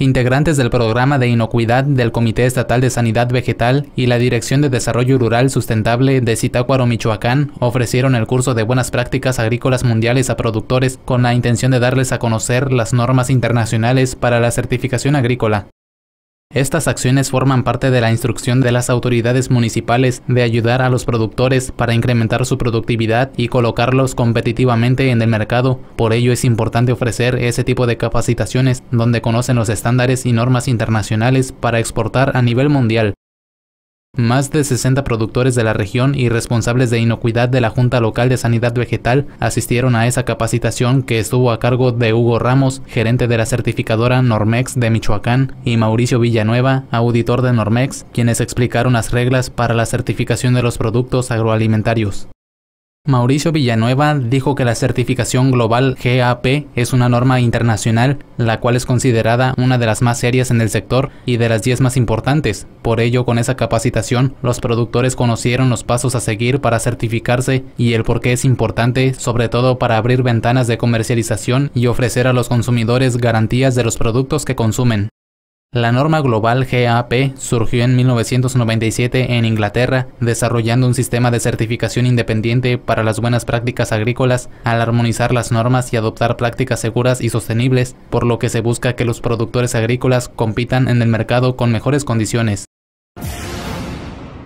Integrantes del programa de inocuidad del Comité Estatal de Sanidad Vegetal y la Dirección de Desarrollo Rural Sustentable de Zitácuaro, Michoacán, ofrecieron el curso de buenas prácticas agrícolas mundiales a productores con la intención de darles a conocer las normas internacionales para la certificación agrícola. Estas acciones forman parte de la instrucción de las autoridades municipales de ayudar a los productores para incrementar su productividad y colocarlos competitivamente en el mercado. Por ello es importante ofrecer ese tipo de capacitaciones donde conocen los estándares y normas internacionales para exportar a nivel mundial. Más de 60 productores de la región y responsables de inocuidad de la Junta Local de Sanidad Vegetal asistieron a esa capacitación que estuvo a cargo de Hugo Ramos, gerente de la certificadora Normex de Michoacán, y Mauricio Villanueva, auditor de Normex, quienes explicaron las reglas para la certificación de los productos agroalimentarios. Mauricio Villanueva dijo que la certificación global GAP es una norma internacional, la cual es considerada una de las más serias en el sector y de las 10 más importantes. Por ello, con esa capacitación, los productores conocieron los pasos a seguir para certificarse y el por qué es importante, sobre todo para abrir ventanas de comercialización y ofrecer a los consumidores garantías de los productos que consumen. La norma global GAP surgió en 1997 en Inglaterra, desarrollando un sistema de certificación independiente para las buenas prácticas agrícolas al armonizar las normas y adoptar prácticas seguras y sostenibles, por lo que se busca que los productores agrícolas compitan en el mercado con mejores condiciones.